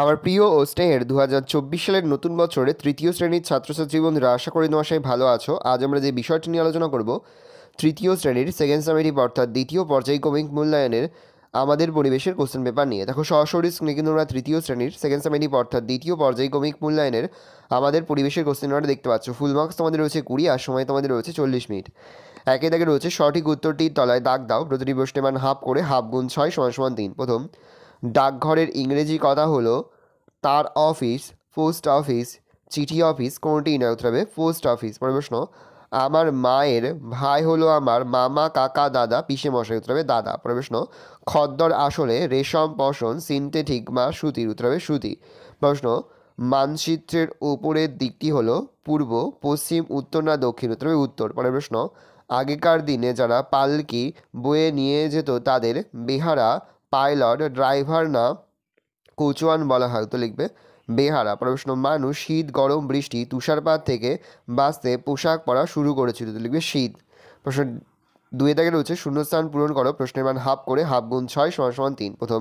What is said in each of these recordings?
আমার প্রিয় ও স্নেহের দু সালের নতুন বছরে তৃতীয় শ্রেণীর ছাত্রছাত্রী বন্ধুরা আশা করি তোমাশাই ভালো আছো আজ আমরা যে বিষয়টি নিয়ে আলোচনা করব তৃতীয় শ্রেণীর সেকেন্ড সামেটিভ অর্থাৎ দ্বিতীয় পর্যায়ক্রমিক মূল্যায়নের আমাদের পরিবেশের কোশ্চেন পেপার নিয়ে দেখো সরাসরি স্ক্রিনে কিন্তু আমরা তৃতীয় শ্রেণীর সেকেন্ড সেমেটিভ অর্থাৎ দ্বিতীয় পর্যায়ক্রমিক মূল্যায়নের আমাদের পরিবেশের কোশ্চেন আমরা দেখতে পাচ্ছ ফুল মার্কস তোমাদের রয়েছে কুড়ি আর সময় তোমাদের রয়েছে চল্লিশ মিনিট একে দাগে রয়েছে সঠিক উত্তরটির তলায় দাগ দাও প্রতিটি প্রশ্নের মান হাফ করে হাফ গুণ ছয় সমান সমান তিন প্রথম ডাকঘরের ইংরেজি কথা হলো তার অফিস পোস্ট অফিস চিঠি অফিস কোনটি না উত্তর হবে পোস্ট অফিস পরের প্রশ্ন আমার মায়ের ভাই হলো আমার মামা কাকা দাদা পিসে মশাই উত্তর হবে দাদা পরের প্রশ্ন খদ্দর আসলে রেশম পশন সিনথেটিক মা সুতির উত্তর হবে সুতি প্রশ্ন মানচিত্রের ওপরের দিকটি হলো পূর্ব পশ্চিম উত্তর না দক্ষিণ উত্তর হবে উত্তর পরের প্রশ্ন আগেকার দিনে যারা পালকি বয়ে নিয়ে যেত তাদের বেহারা পাইলট ড্রাইভার না কুচুয়ান বলা হয় তো লিখবে বেহারা প্রশ্ন মানুষ শীত গরম বৃষ্টি তুষারপাত থেকে বাঁচতে পোশাক পরা শুরু করেছিল তো লিখবে শীত প্রশ্ন দুয়ে দাগে রয়েছে স্থান পূরণ করো প্রশ্নের মান হাফ করে হাফ গুণ ছয় সমান সমান তিন প্রথম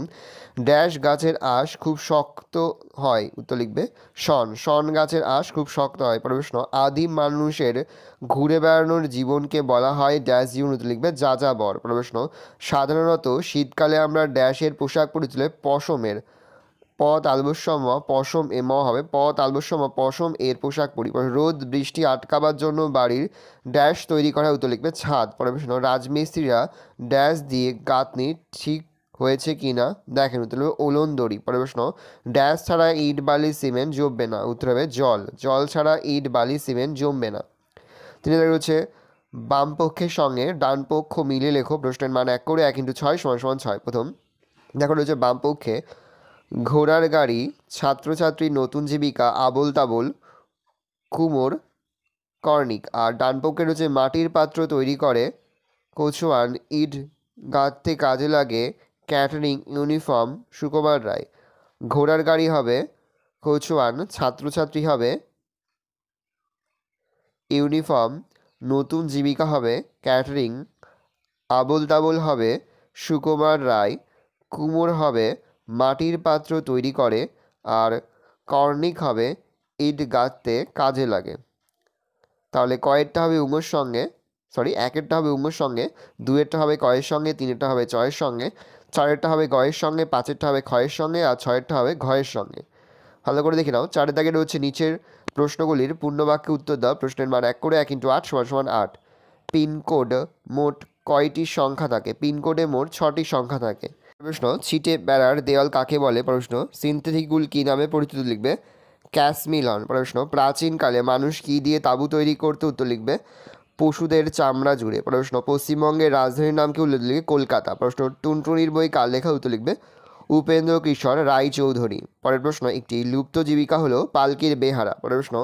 ড্যাশ গাছের আশ খুব শক্ত হয় উত্তর লিখবে শন শন গাছের আশ খুব শক্ত হয় পরে প্রশ্ন আদিম মানুষের ঘুরে বেড়ানোর জীবনকে বলা হয় ড্যাশ জীবন উত্তর লিখবে যাযাবর পরে প্রশ্ন সাধারণত শীতকালে আমরা ড্যাশের পোশাক পরেছিলে পশমের প তালবস্যম পশম এ ম হবে প পশম এর পোশাক পরি রোদ বৃষ্টি আটকাবার জন্য বাড়ির ড্যাশ তৈরি করা উত্তর লিখবে ছাদ পরের প্রশ্ন রাজমিস্ত্রিরা ড্যাশ দিয়ে গাঁথনি ঠিক হয়েছে কি না দেখেন উত্তর হবে ওলন দড়ি পরের প্রশ্ন ড্যাশ ছাড়া ইট বালি সিমেন্ট জমবে না উত্তর হবে জল জল ছাড়া ইট বালি সিমেন্ট জমবে না তিনি রয়েছে বামপক্ষের সঙ্গে ডানপক্ষ মিলে লেখো প্রশ্নের মান এক করে এক ইন্টু ছয় সমান সমান ছয় প্রথম দেখো রয়েছে বামপক্ষে ঘোড়ার গাড়ি ছাত্রছাত্রী নতুন জীবিকা আবোল তাবোল কুমোর কর্ণিক আর ডানপোকের রয়েছে মাটির পাত্র তৈরি করে কচুয়ান ইট গাঁথতে কাজে লাগে ক্যাটারিং ইউনিফর্ম সুকুমার রায় ঘোড়ার গাড়ি হবে কচুয়ান ছাত্রছাত্রী হবে ইউনিফর্ম নতুন জীবিকা হবে ক্যাটারিং আবোল তাবোল হবে সুকুমার রায় কুমোর হবে মাটির পাত্র তৈরি করে আর কর্নিক হবে ইট গাঁথতে কাজে লাগে তাহলে কয়েরটা হবে উমোর সঙ্গে সরি একেরটা হবে উমোর সঙ্গে দুয়েরটা হবে কয়ের সঙ্গে তিনেরটা হবে চয়ের সঙ্গে চারেরটা হবে গয়ের সঙ্গে পাঁচেরটা হবে ক্ষয়ের সঙ্গে আর ছয়েরটা হবে ঘয়ের সঙ্গে ভালো করে দেখে নাও চারের দাগে রয়েছে নিচের প্রশ্নগুলির পূর্ণবাক্যে উত্তর দাও প্রশ্নের মান এক করে এক ইন্টু আট সমান সমান আট পিনকোড মোট কয়টি সংখ্যা থাকে পিনকোডে মোট ছটি সংখ্যা থাকে প্রশ্ন ছিটে বেড়ার দেওয়াল কাকে বলে প্রশ্ন সিনথেটিক গুল কী নামে পরিচিত লিখবে ক্যাসমিলন প্রশ্ন প্রাচীনকালে মানুষ কী দিয়ে তাঁবু তৈরি করতে উত্তর লিখবে পশুদের চামড়া জুড়ে প্রশ্ন পশ্চিমবঙ্গের রাজধানীর নাম কি উল্লেখ লিখবে কলকাতা প্রশ্ন টুনটুনির বই কার লেখা উত্তর লিখবে উপেন্দ্র কিশোর রায়চৌধুরী পরের প্রশ্ন একটি লুপ্ত জীবিকা হলো পালকির বেহারা প্রশ্ন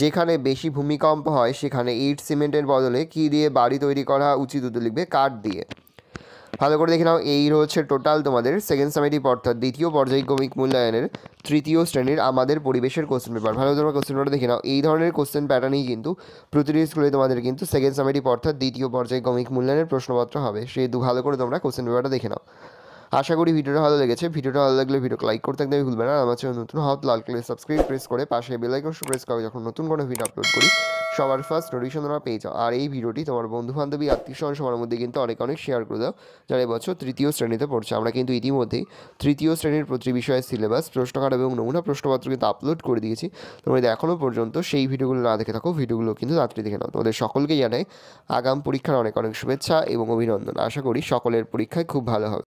যেখানে বেশি ভূমিকম্প হয় সেখানে ইট সিমেন্টের বদলে কী দিয়ে বাড়ি তৈরি করা উচিত উত্তর লিখবে কাঠ দিয়ে ভালো করে দেখে নাও এই হচ্ছে টোটাল তোমাদের সেকেন্ড সেমিটি অর্থাৎ দ্বিতীয় পর্যায়ক্রমিক মূল্যায়নের তৃতীয় শ্রেণীর আমাদের পরিবেশের কোশ্চেন পেপার ভালো তোমরা কোশ্চেন পেপার দেখে নাও এই ধরনের কোশ্চেন প্যাটার্নই কিন্তু প্রতিটি স্কুলে তোমাদের কিন্তু সেকেন্ড সেমিটি অর্থাৎ দ্বিতীয় পর্যায়ক্রমিক মূল্যায়নের প্রশ্নপত্র হবে সেহেতু ভালো করে তোমরা কোশ্চেন পেপারটা দেখে নাও আশা করি ভিডিওটা ভালো লেগেছে ভিডিওটা ভালো লাগলে ভিডিও লাইক করতে একদমই ভুলবেন না আমার চ্যানেল নতুন হাত লাল কালার সাবস্ক্রাইব প্রেস করে পাশে বেলাইকন প্রেস করে যখন নতুন কোনো ভিডিও আপলোড করি সবার ফার্স্ট নোটিফিকেশন তোমরা পেয়ে যাও আর এই ভিডিওটি তোমার বন্ধু বান্ধবী আত্মীয় স্বজন সবার মধ্যে কিন্তু অনেক অনেক শেয়ার করে দাও যারা এবছর তৃতীয় শ্রেণীতে পড়ছে আমরা কিন্তু ইতিমধ্যেই তৃতীয় শ্রেণীর প্রতি বিষয়ে সিলেবাস প্রশ্নকার এবং নমুনা প্রশ্নপত্র কিন্তু আপলোড করে দিয়েছি তোমরা এখনও পর্যন্ত সেই ভিডিওগুলো না দেখে থাকো ভিডিওগুলো কিন্তু রাত্রি দেখে নাও তোমাদের সকলকে জানাই আগাম পরীক্ষার অনেক অনেক শুভেচ্ছা এবং অভিনন্দন আশা করি সকলের পরীক্ষায় খুব ভালো হবে